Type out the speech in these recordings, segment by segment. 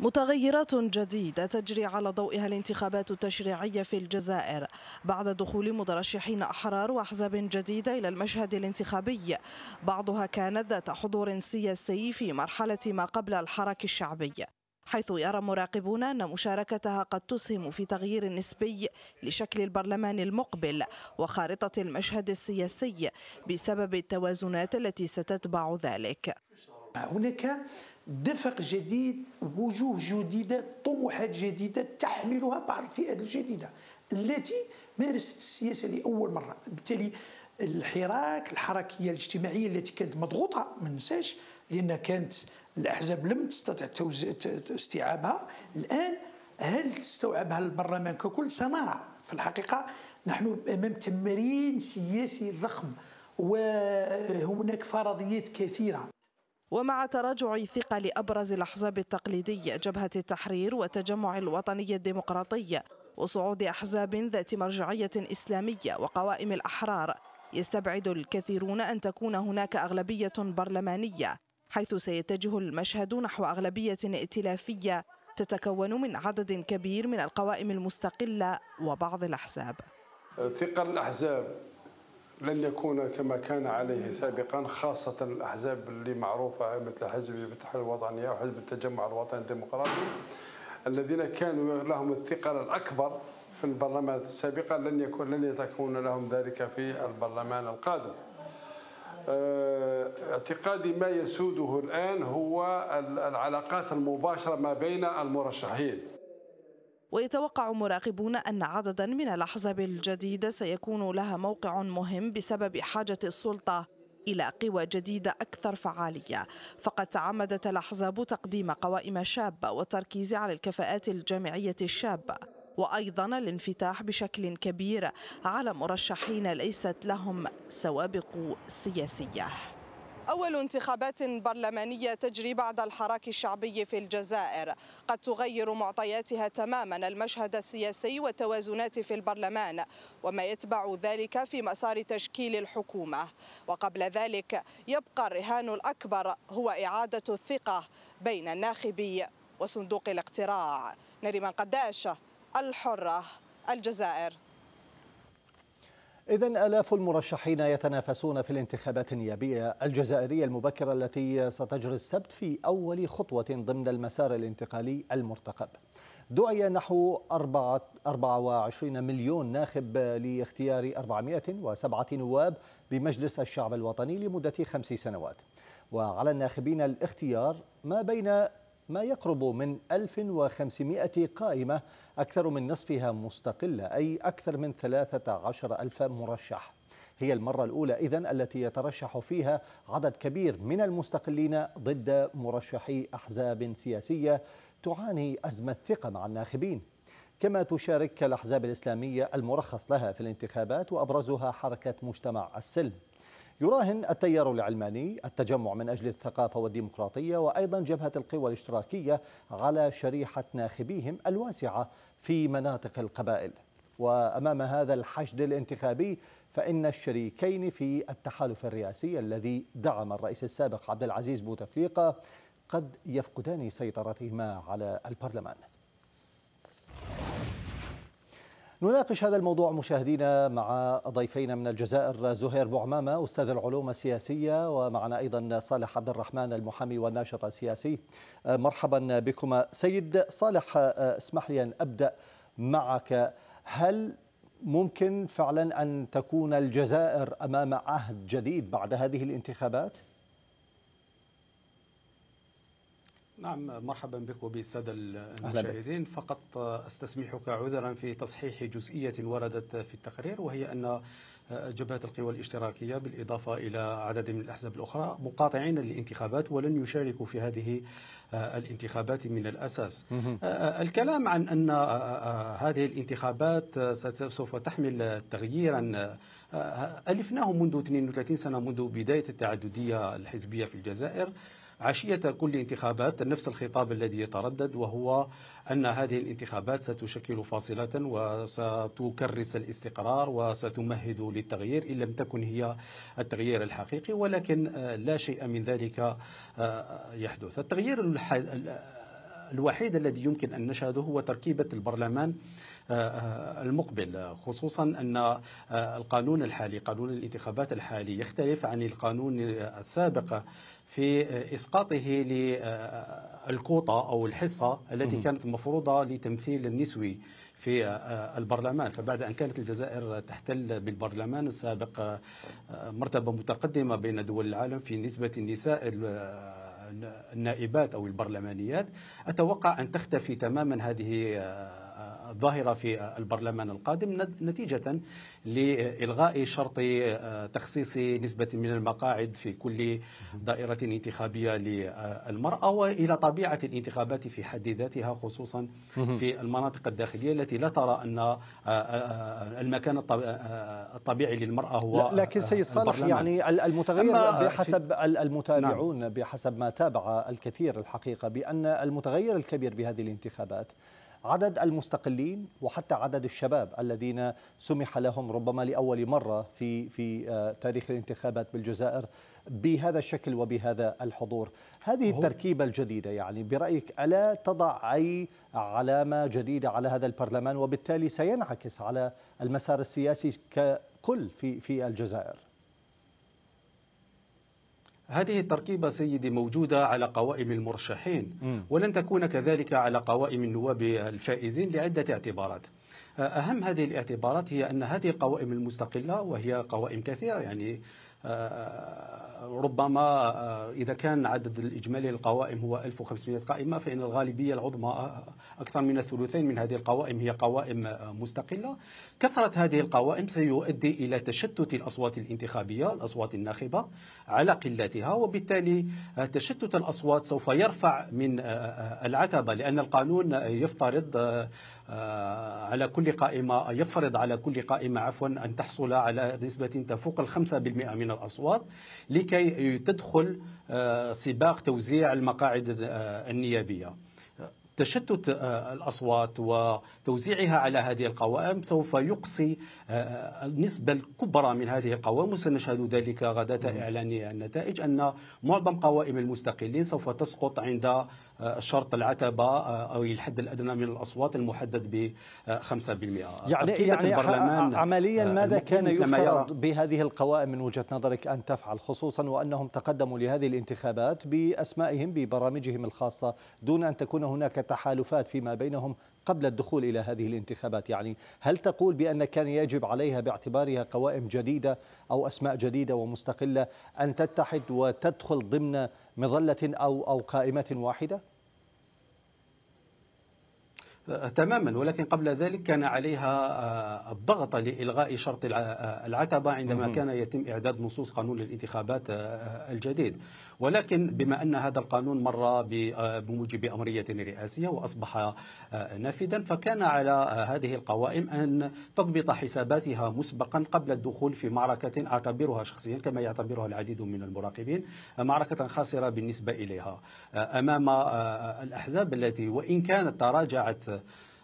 متغيرات جديدة تجري على ضوئها الانتخابات التشريعية في الجزائر بعد دخول مترشحين أحرار وأحزاب جديدة إلى المشهد الانتخابي بعضها كانت ذات حضور سياسي في مرحلة ما قبل الحراك الشعبي حيث يرى مراقبون أن مشاركتها قد تسهم في تغيير نسبي لشكل البرلمان المقبل وخارطة المشهد السياسي بسبب التوازنات التي ستتبع ذلك هناك دفق جديد وجوه جديدة طموحات جديدة تحملها بعض الفئات الجديدة التي مارست السياسة لأول مرة بالتالي الحراك الحركية الاجتماعية التي كانت مضغوطة ما ننساش لأن كانت الأحزاب لم تستطع استيعابها الآن هل تستوعبها البرلمان ككل سنرى في الحقيقة نحن أمام تمرين سياسي ضخم وهناك فرضيات كثيرة ومع تراجع ثقل أبرز الأحزاب التقليدية جبهة التحرير والتجمع الوطني الديمقراطي وصعود أحزاب ذات مرجعية إسلامية وقوائم الأحرار يستبعد الكثيرون أن تكون هناك أغلبية برلمانية حيث سيتجه المشهد نحو أغلبية ائتلافية تتكون من عدد كبير من القوائم المستقلة وبعض الأحزاب ثقل الأحزاب لن يكون كما كان عليه سابقا خاصة الأحزاب اللي معروفة مثل حزب الفتح الوطنية وحزب التجمع الوطني الديمقراطي الذين كانوا لهم الثقل الأكبر في البرلمانات السابقة لن يكون لن يتكون لهم ذلك في البرلمان القادم. آه، اعتقادي ما يسوده الآن هو العلاقات المباشرة ما بين المرشحين ويتوقع مراقبون أن عددا من الأحزاب الجديدة سيكون لها موقع مهم بسبب حاجة السلطة إلى قوى جديدة أكثر فعالية فقد تعمدت الأحزاب تقديم قوائم شابة والتركيز على الكفاءات الجامعية الشابة وأيضا الانفتاح بشكل كبير على مرشحين ليست لهم سوابق سياسية أول انتخابات برلمانية تجري بعد الحراك الشعبي في الجزائر قد تغير معطياتها تماما المشهد السياسي والتوازنات في البرلمان وما يتبع ذلك في مسار تشكيل الحكومة وقبل ذلك يبقى الرهان الأكبر هو إعادة الثقة بين الناخبي وصندوق الاقتراع نريمان قداش الحرة الجزائر إذا آلاف المرشحين يتنافسون في الانتخابات النيابية الجزائرية المبكرة التي ستجري السبت في أول خطوة ضمن المسار الانتقالي المرتقب. دعي نحو 24 مليون ناخب لاختيار 407 نواب بمجلس الشعب الوطني لمدة خمس سنوات. وعلى الناخبين الاختيار ما بين ما يقرب من 1500 قائمة أكثر من نصفها مستقلة أي أكثر من 13 ألف مرشح هي المرة الأولى إذن التي يترشح فيها عدد كبير من المستقلين ضد مرشحي أحزاب سياسية تعاني أزمة ثقة مع الناخبين كما تشارك الأحزاب الإسلامية المرخص لها في الانتخابات وأبرزها حركة مجتمع السلم يراهن التيار العلماني التجمع من أجل الثقافة والديمقراطية وأيضا جبهة القوى الاشتراكية على شريحة ناخبيهم الواسعة في مناطق القبائل وأمام هذا الحشد الانتخابي فإن الشريكين في التحالف الرئاسي الذي دعم الرئيس السابق عبد العزيز بوتفليقة قد يفقدان سيطرتهما على البرلمان نناقش هذا الموضوع مشاهدينا مع ضيفينا من الجزائر زهير بوعمامة أستاذ العلوم السياسية ومعنا أيضا صالح عبد الرحمن المحامي والناشط السياسي مرحبا بكما سيد صالح اسمح لي أن أبدأ معك هل ممكن فعلا أن تكون الجزائر أمام عهد جديد بعد هذه الانتخابات؟ نعم مرحبا بك وبالسادة المشاهدين فقط استسمحك عذرا في تصحيح جزئية وردت في التقرير وهي أن جبهة القوى الاشتراكية بالإضافة إلى عدد من الأحزاب الأخرى مقاطعين للانتخابات ولن يشاركوا في هذه الانتخابات من الأساس الكلام عن أن هذه الانتخابات سوف تحمل تغييرا ألفناه منذ 32 سنة منذ بداية التعددية الحزبية في الجزائر عشية كل انتخابات نفس الخطاب الذي يتردد وهو أن هذه الانتخابات ستشكل فاصلة وستكرس الاستقرار وستمهد للتغيير إن لم تكن هي التغيير الحقيقي ولكن آه، لا شيء من ذلك آه، يحدث التغيير الوحيد الذي يمكن أن نشهده هو تركيبة البرلمان آه، المقبل خصوصا أن القانون الحالي قانون الانتخابات الحالي يختلف عن القانون السابق في آه، إسقاطه للقوطة آه، أو الحصة التي كانت مفروضة لتمثيل النسوي في آه، البرلمان فبعد أن كانت الجزائر تحتل بالبرلمان السابق مرتبة متقدمة بين دول العالم في نسبة النساء النائبات أو البرلمانيات أتوقع أن تختفي تماما هذه الظاهره في البرلمان القادم نتيجة لإلغاء شرط آه، تخصيص نسبة من المقاعد في كل دائرة انتخابية للمرأة وإلى طبيعة الانتخابات في حد ذاتها خصوصا في المناطق الداخلية التي لا ترى أن آه، آه، المكان الطبيعي للمرأة هو لكن سيد صالح يعني المتغير بحسب المتابعون نعم. بحسب ما تابع الكثير الحقيقة بأن المتغير الكبير بهذه الانتخابات عدد المستقلين وحتى عدد الشباب الذين سمح لهم ربما لأول مرة في في آه، تاريخ الانتخابات بالجزائر بهذا الشكل وبهذا الحضور هذه التركيبة الجديدة يعني برأيك ألا تضع أي علامة جديدة على هذا البرلمان وبالتالي سينعكس على المسار السياسي ككل في في الجزائر هذه التركيبة سيدي موجودة على قوائم المرشحين ولن تكون كذلك على قوائم النواب الفائزين لعدة اعتبارات آه، أهم هذه الاعتبارات هي أن هذه القوائم المستقلة وهي قوائم كثيرة يعني آه، ربما آه، إذا كان عدد الإجمالي للقوائم هو 1500 قائمة فإن الغالبية العظمى آه، أكثر من الثلثين من هذه القوائم هي قوائم آه، مستقلة كثرة هذه القوائم سيؤدي إلى تشتت الأصوات الانتخابية الأصوات الناخبة على قلتها وبالتالي تشتت الأصوات سوف يرفع من العتبة لأن القانون يفترض آه، على كل قائمة يفرض على كل قائمة عفوا أن تحصل على نسبة تفوق الخمسة بالمئة من الأصوات لكي تدخل آه، سباق توزيع المقاعد آه، النيابية تشتت الأصوات وتوزيعها على هذه القوائم سوف يقصي النسبة الكبرى من هذه القوائم وسنشهد ذلك غداة إعلان النتائج أن معظم قوائم المستقلين سوف تسقط عند شرط العتبه آه، او الحد الادنى من الاصوات المحدد ب 5% آه، يعني يعني عمليا آه، ماذا كان يفترض بهذه القوائم من وجهه نظرك ان تفعل خصوصا وانهم تقدموا لهذه الانتخابات باسمائهم ببرامجهم الخاصه دون ان تكون هناك تحالفات فيما بينهم قبل الدخول الى هذه الانتخابات يعني هل تقول بان كان يجب عليها باعتبارها قوائم جديده او اسماء جديده ومستقله ان تتحد وتدخل ضمن مظلة أو أو قائمة واحدة؟ أه، تماما ولكن قبل ذلك كان عليها أه، الضغط لإلغاء شرط أه، العتبة عندما كان يتم إعداد نصوص قانون الانتخابات الجديد ولكن بما أن هذا القانون مر آه، بموجب أمرية رئاسية وأصبح آه، نافذا فكان على آه، هذه القوائم أن تضبط حساباتها مسبقا قبل الدخول في معركة أعتبرها شخصيا كما يعتبرها العديد من المراقبين معركة خاسرة بالنسبة إليها أمام الأحزاب التي وإن كانت تراجعت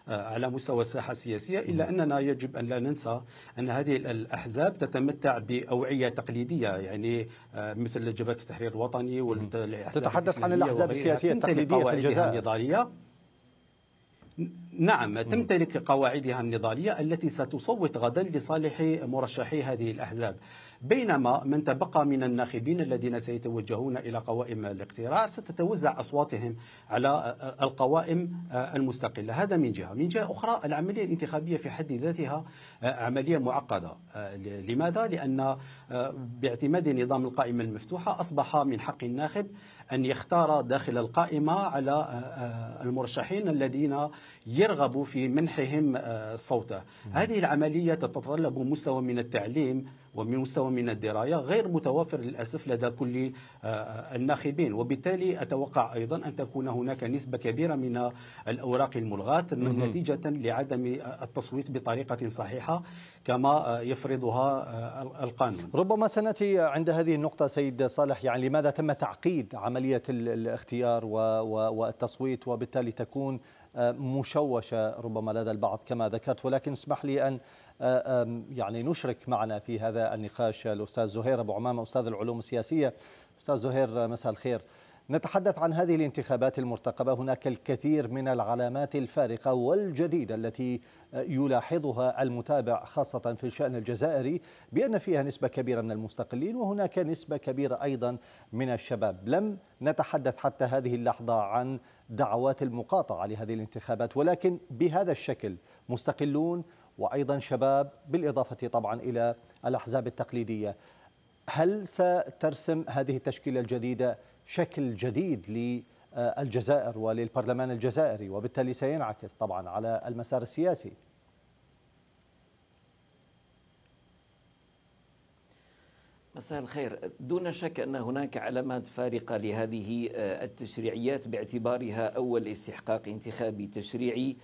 آه، على مستوى الساحة السياسية إلا أننا يجب أن لا ننسى أن هذه الأحزاب تتمتع بأوعية تقليدية يعني آه، مثل جبهة التحرير الوطني تتحدث عن الأحزاب السياسية التقليدية في الجزائر النضالية نعم تمتلك قواعدها النضالية التي ستصوت غدا لصالح مرشحي هذه الأحزاب بينما من تبقى من الناخبين الذين سيتوجهون إلى قوائم الاقتراع ستتوزع أصواتهم على القوائم المستقلة هذا من جهة من جهة أخرى العملية الانتخابية في حد ذاتها عملية معقدة لماذا؟ لأن باعتماد نظام القائمة المفتوحة أصبح من حق الناخب أن يختار داخل القائمة على آه، آه، المرشحين الذين يرغب في منحهم آه، صوته هذه العملية تتطلب مستوى من التعليم ومستوى من الدراية غير متوافر للأسف لدى كل آه، آه، الناخبين وبالتالي أتوقع أيضا أن تكون هناك نسبة كبيرة من الأوراق الملغاة نتيجة لعدم آه، التصويت بطريقة صحيحة كما يفرضها القانون ربما سنأتي عند هذه النقطة سيد صالح يعني لماذا تم تعقيد عملية الاختيار والتصويت وبالتالي تكون مشوشة ربما لدى البعض كما ذكرت ولكن اسمح لي أن آه، يعني نشرك معنا في هذا النقاش الأستاذ زهير أبو عمامة أستاذ العلوم السياسية أستاذ زهير آه، مساء الخير نتحدث عن هذه الانتخابات المرتقبة هناك الكثير من العلامات الفارقة والجديدة التي آه، يلاحظها المتابع خاصة في الشأن الجزائري بأن فيها نسبة كبيرة من المستقلين وهناك نسبة كبيرة أيضا من الشباب لم نتحدث حتى هذه اللحظة عن دعوات المقاطعة لهذه الانتخابات ولكن بهذا الشكل مستقلون وأيضا شباب بالإضافة طبعا إلى الأحزاب التقليدية هل سترسم هذه التشكيلة الجديدة شكل جديد للجزائر وللبرلمان الجزائري وبالتالي سينعكس طبعا على المسار السياسي مساء الخير دون شك أن هناك علامات فارقة لهذه آه، التشريعيات باعتبارها أول استحقاق انتخابي تشريعي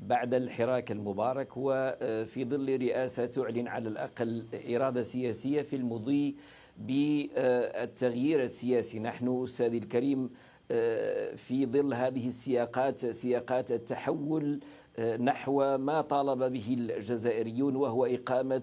بعد الحراك المبارك وفي آه، ظل رئاسة تعلن على الأقل إرادة سياسية في المضي بالتغيير السياسي نحن أستاذي الكريم آه، في ظل هذه السياقات سياقات التحول آه، نحو ما طالب به الجزائريون وهو إقامة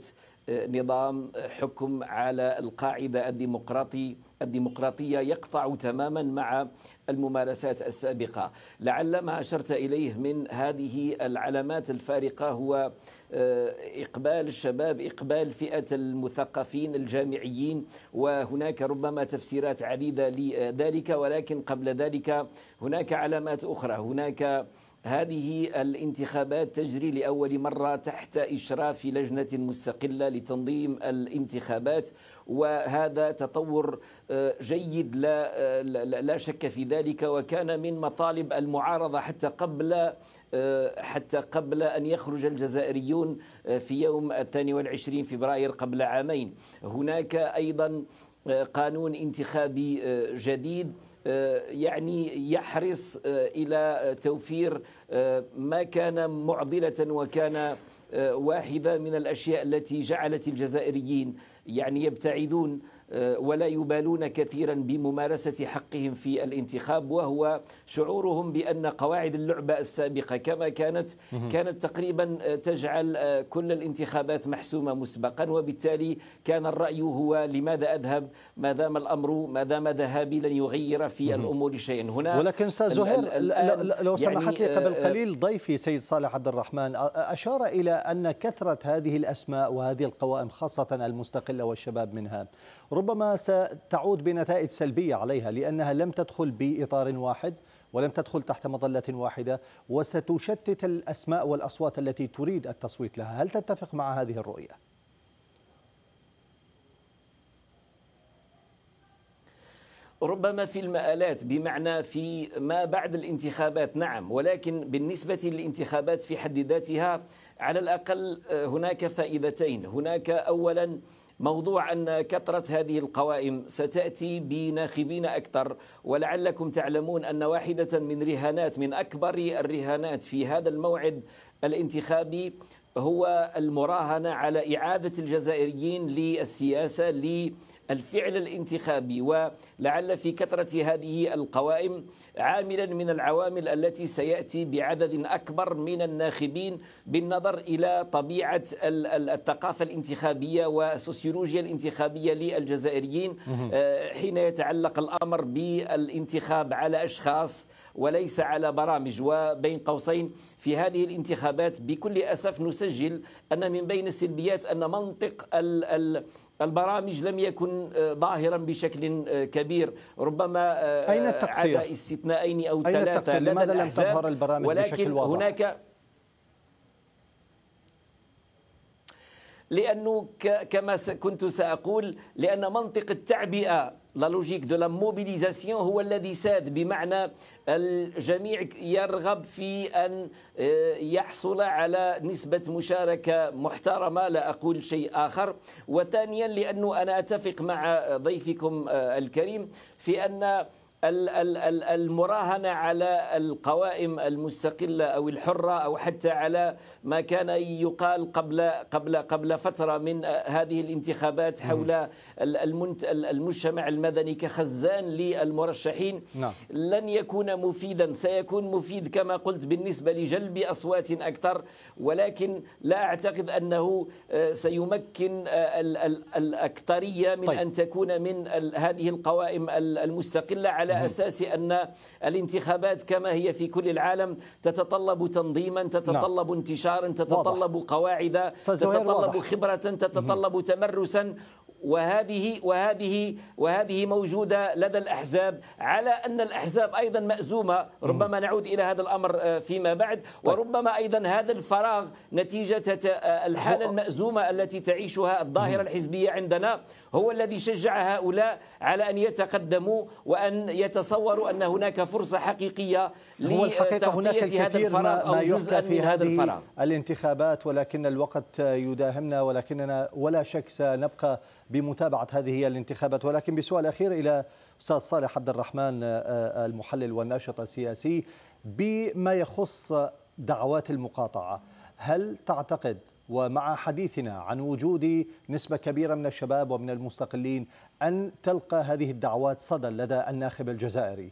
نظام حكم على القاعدة الديمقراطي الديمقراطية يقطع تماما مع الممارسات السابقة لعل ما أشرت إليه من هذه العلامات الفارقة هو آه، إقبال الشباب إقبال فئة المثقفين الجامعيين وهناك ربما تفسيرات عديدة لذلك ولكن قبل ذلك هناك علامات أخرى هناك هذه الانتخابات تجري لأول مرة تحت إشراف لجنة مستقلة لتنظيم الانتخابات وهذا تطور آه، جيد آه، لا, لا شك في ذلك وكان من مطالب المعارضة حتى قبل آه، حتى قبل أن يخرج الجزائريون في يوم 22 فبراير قبل عامين هناك أيضا قانون انتخابي جديد آه، يعني يحرص آه، إلى توفير آه، ما كان معضلة وكان واحدة من الأشياء التي جعلت الجزائريين يعني يبتعدون آه، ولا يبالون كثيرا بممارسة حقهم في الانتخاب وهو شعورهم بأن قواعد اللعبة السابقة كما كانت كانت تقريبا آه، تجعل آه، كل الانتخابات محسومة مسبقا وبالتالي كان الرأي هو لماذا أذهب ما دام الأمر ما دام ذهابي لن يغير في الأمور شيئا هنا ولكن أستاذ زهير لو يعني، سمحت لي قبل قليل ضيفي سيد صالح عبد الرحمن أشار إلى أن كثرة هذه الأسماء وهذه القوائم خاصة المستقلة والشباب منها ربما ستعود بنتائج سلبية عليها لأنها لم تدخل بإطار واحد ولم تدخل تحت مظلة واحدة وستشتت الأسماء والأصوات التي تريد التصويت لها هل تتفق مع هذه الرؤية؟ ربما في المآلات بمعنى في ما بعد الانتخابات نعم ولكن بالنسبة للانتخابات في حد ذاتها على الأقل آه، هناك فائدتين هناك أولا موضوع أن كثرة هذه القوائم ستأتي بناخبين أكثر ولعلكم تعلمون أن واحدة من رهانات من أكبر الرهانات في هذا الموعد الانتخابي هو المراهنة على إعادة الجزائريين للسياسة الفعل الانتخابي ولعل في كثرة هذه القوائم عاملا من العوامل التي سيأتي بعدد أكبر من الناخبين بالنظر إلى طبيعة الثقافة الانتخابية والسوسيولوجيا الانتخابية للجزائريين آه، حين يتعلق الأمر بالانتخاب على أشخاص وليس على برامج وبين قوسين في هذه الانتخابات بكل اسف نسجل ان من بين السلبيات ان منطق ال ال البرامج لم يكن آه، ظاهرا بشكل آه، كبير ربما آه، أين التقصير؟ عدا استثنائين أو أين ثلاثة التقصير؟ لماذا لم تظهر البرامج ولكن بشكل واضح؟ هناك لانه كما كنت ساقول لان منطق التعبئه لا لوجيك دو لا موبيليزاسيون هو الذي ساد بمعنى الجميع يرغب في ان يحصل على نسبه مشاركه محترمه لا اقول شيء اخر وثانيا لانه انا اتفق مع ضيفكم الكريم في ان المراهنة على القوائم المستقلة أو الحرة أو حتى على ما كان يقال قبل قبل قبل فترة من هذه الانتخابات حول المجتمع المدني كخزان للمرشحين نعم. لن يكون مفيدا سيكون مفيد كما قلت بالنسبة لجلب أصوات أكثر ولكن لا أعتقد أنه آه، سيمكن آه، الأكثرية من طيب. أن تكون من هذه القوائم المستقلة على على أساس أن الانتخابات كما هي في كل العالم تتطلب تنظيما تتطلب نعم. انتشارا تتطلب قواعد تتطلب خبرة تتطلب تمرسا وهذه وهذه وهذه موجوده لدى الاحزاب على ان الاحزاب ايضا مازومه ربما نعود الى هذا الامر آه، فيما بعد طيب. وربما ايضا هذا الفراغ نتيجه آه، الحاله المازومه التي تعيشها الظاهره الحزبيه عندنا هو الذي شجع هؤلاء على ان يتقدموا وان يتصوروا ان هناك فرصه حقيقيه هو الحقيقه هناك الكثير ما, ما يحكى في هذه الانتخابات ولكن الوقت يداهمنا ولكننا ولا شك سنبقى بمتابعة هذه الانتخابات ولكن بسؤال أخير إلى أستاذ صالح عبد الرحمن آه، آه، المحلل والناشط السياسي بما يخص دعوات المقاطعة هل تعتقد ومع حديثنا عن وجود نسبة كبيرة من الشباب ومن المستقلين أن تلقى هذه الدعوات صدى لدى الناخب الجزائري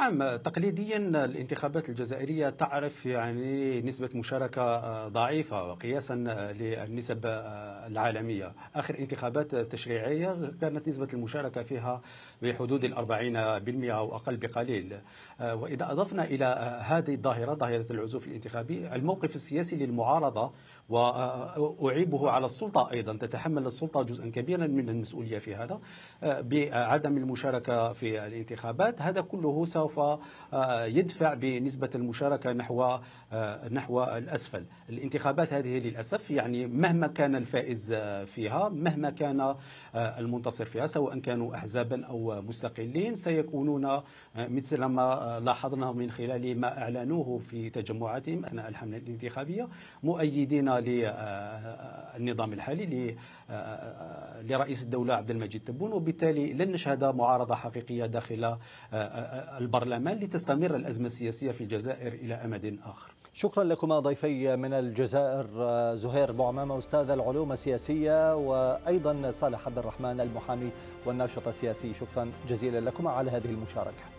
نعم تقليديا الانتخابات الجزائرية تعرف يعني نسبة مشاركة آه، ضعيفة قياسا آه، للنسب آه، العالمية آخر انتخابات تشريعية كانت نسبة المشاركة فيها بحدود الأربعين بالمئة أو أقل بقليل وإذا أضفنا إلى هذه الظاهرة ظاهرة العزوف الانتخابي الموقف السياسي للمعارضة وأعيبه على السلطة أيضا تتحمل السلطة جزءا كبيرا من المسؤولية في هذا بعدم المشاركة في الانتخابات هذا كله سوف يدفع بنسبة المشاركة نحو نحو الأسفل الانتخابات هذه للأسف يعني مهما كان الفائز فيها مهما كان المنتصر فيها سواء كانوا أحزابا أو مستقلين سيكونون مثل ما لاحظنا من خلال ما أعلنوه في تجمعاتهم أثناء الحملة الانتخابية مؤيدين للنظام آه، آه، الحالي آه، لرئيس الدوله عبد المجيد تبون وبالتالي لن نشهد معارضه حقيقيه داخل البرلمان لتستمر الازمه السياسيه في الجزائر الى امد اخر. شكرا لكما ضيفي من الجزائر زهير بوعمامه استاذ العلوم السياسيه وايضا صالح عبد الرحمن المحامي والناشط السياسي شكرا جزيلا لكما على هذه المشاركه.